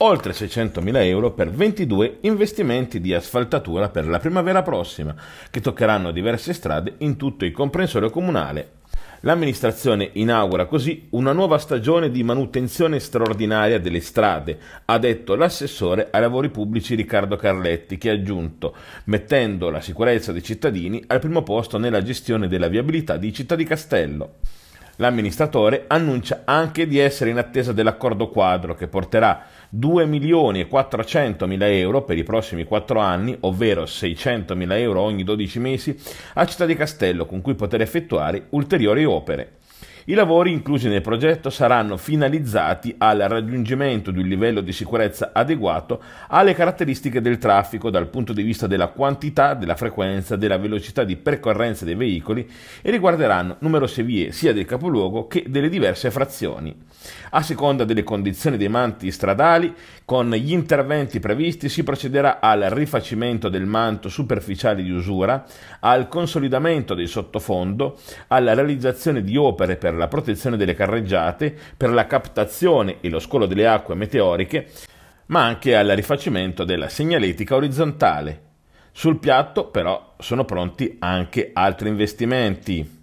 oltre 600.000 euro per 22 investimenti di asfaltatura per la primavera prossima, che toccheranno diverse strade in tutto il comprensorio comunale. L'amministrazione inaugura così una nuova stagione di manutenzione straordinaria delle strade, ha detto l'assessore ai lavori pubblici Riccardo Carletti, che ha aggiunto, mettendo la sicurezza dei cittadini al primo posto nella gestione della viabilità di Città di Castello. L'amministratore annuncia anche di essere in attesa dell'accordo quadro che porterà 2 milioni e 400 mila euro per i prossimi 4 anni, ovvero 600 mila euro ogni 12 mesi, a Città di Castello con cui poter effettuare ulteriori opere. I lavori inclusi nel progetto saranno finalizzati al raggiungimento di un livello di sicurezza adeguato alle caratteristiche del traffico dal punto di vista della quantità, della frequenza, della velocità di percorrenza dei veicoli e riguarderanno numerose vie sia del capoluogo che delle diverse frazioni. A seconda delle condizioni dei manti stradali, con gli interventi previsti si procederà al rifacimento del manto superficiale di usura, al consolidamento del sottofondo, alla realizzazione di opere per la protezione delle carreggiate, per la captazione e lo scolo delle acque meteoriche, ma anche al rifacimento della segnaletica orizzontale. Sul piatto però sono pronti anche altri investimenti.